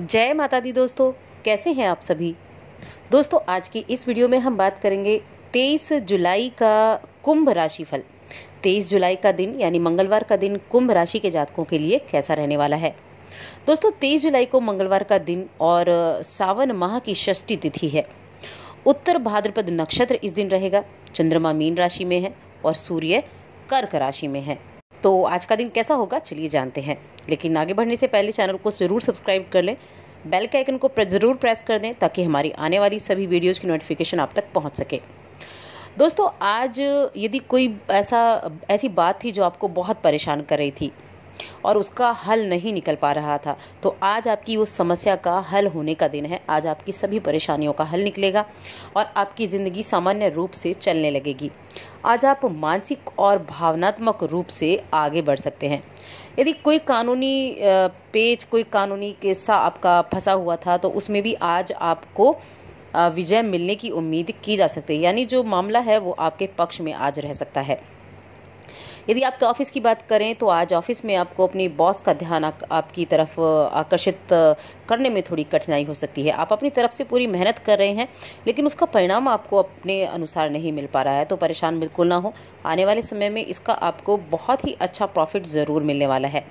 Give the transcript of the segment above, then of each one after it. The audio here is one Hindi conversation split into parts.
जय माता दी दोस्तों कैसे हैं आप सभी दोस्तों आज की इस वीडियो में हम बात करेंगे 23 जुलाई का कुंभ राशि फल 23 जुलाई का दिन यानी मंगलवार का दिन कुंभ राशि के जातकों के लिए कैसा रहने वाला है दोस्तों 23 जुलाई को मंगलवार का दिन और सावन माह की षष्ठी तिथि है उत्तर भाद्रपद नक्षत्र इस दिन रहेगा चंद्रमा मीन राशि में है और सूर्य कर्क राशि में है तो आज का दिन कैसा होगा चलिए जानते हैं लेकिन आगे बढ़ने से पहले चैनल को ज़रूर सब्सक्राइब कर लें बेल के आइकन को ज़रूर प्रेस कर दें ताकि हमारी आने वाली सभी वीडियोज़ की नोटिफिकेशन आप तक पहुँच सके दोस्तों आज यदि कोई ऐसा ऐसी बात थी जो आपको बहुत परेशान कर रही थी और उसका हल नहीं निकल पा रहा था तो आज आपकी उस समस्या का हल होने का दिन है आज आपकी सभी परेशानियों का हल निकलेगा और आपकी ज़िंदगी सामान्य रूप से चलने लगेगी आज आप मानसिक और भावनात्मक रूप से आगे बढ़ सकते हैं यदि कोई कानूनी पेज कोई कानूनी किस्सा आपका फंसा हुआ था तो उसमें भी आज आपको विजय मिलने की उम्मीद की जा सकती है यानी जो मामला है वो आपके पक्ष में आज रह सकता है यदि आपके तो ऑफिस की बात करें तो आज ऑफिस में आपको अपनी बॉस का ध्यान आपकी तरफ आकर्षित करने में थोड़ी कठिनाई हो सकती है आप अपनी तरफ से पूरी मेहनत कर रहे हैं लेकिन उसका परिणाम आपको अपने अनुसार नहीं मिल पा रहा है तो परेशान बिल्कुल ना हो आने वाले समय में इसका आपको बहुत ही अच्छा प्रॉफिट ज़रूर मिलने वाला है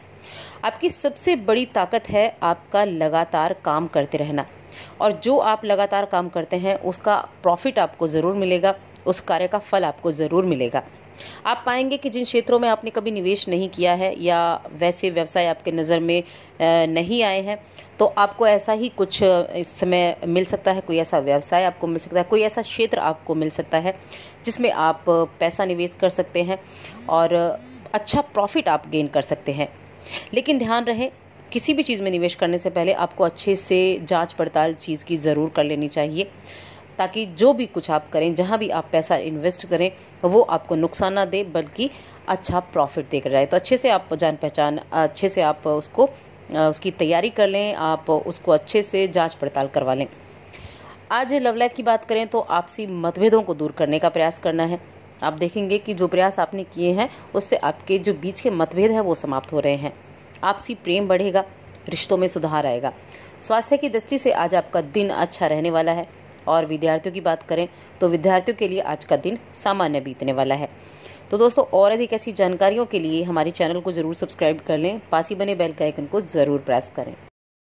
आपकी सबसे बड़ी ताकत है आपका लगातार काम करते रहना और जो आप लगातार काम करते हैं उसका प्रॉफिट आपको ज़रूर मिलेगा उस कार्य का फल आपको ज़रूर मिलेगा आप पाएंगे कि जिन क्षेत्रों में आपने कभी निवेश नहीं किया है या वैसे व्यवसाय आपके नज़र में नहीं आए हैं तो आपको ऐसा ही कुछ इस समय मिल सकता है कोई ऐसा व्यवसाय आपको मिल सकता है कोई ऐसा क्षेत्र आपको मिल सकता है जिसमें आप पैसा निवेश कर सकते हैं और अच्छा प्रॉफिट आप गेन कर सकते हैं लेकिन ध्यान रहे किसी भी चीज़ में निवेश करने से पहले आपको अच्छे से जांच पड़ताल चीज़ की ज़रूर कर लेनी चाहिए ताकि जो भी कुछ आप करें जहाँ भी आप पैसा इन्वेस्ट करें वो आपको नुकसान ना दे बल्कि अच्छा प्रॉफिट देकर जाए तो अच्छे से आप जान पहचान अच्छे से आप उसको उसकी तैयारी कर लें आप उसको अच्छे से जांच पड़ताल करवा लें आज लव लाइफ की बात करें तो आपसी मतभेदों को दूर करने का प्रयास करना है आप देखेंगे कि जो प्रयास आपने किए हैं उससे आपके जो बीच के मतभेद हैं वो समाप्त हो रहे हैं आपसी प्रेम बढ़ेगा रिश्तों में सुधार आएगा स्वास्थ्य की दृष्टि से आज आपका दिन अच्छा रहने वाला है और विद्यार्थियों की बात करें तो विद्यार्थियों के लिए आज का दिन सामान्य बीतने वाला है तो दोस्तों और अधिक ऐसी जानकारियों के लिए हमारे चैनल को ज़रूर सब्सक्राइब कर लें पास ही बने बेल के आइकन को ज़रूर प्रेस करें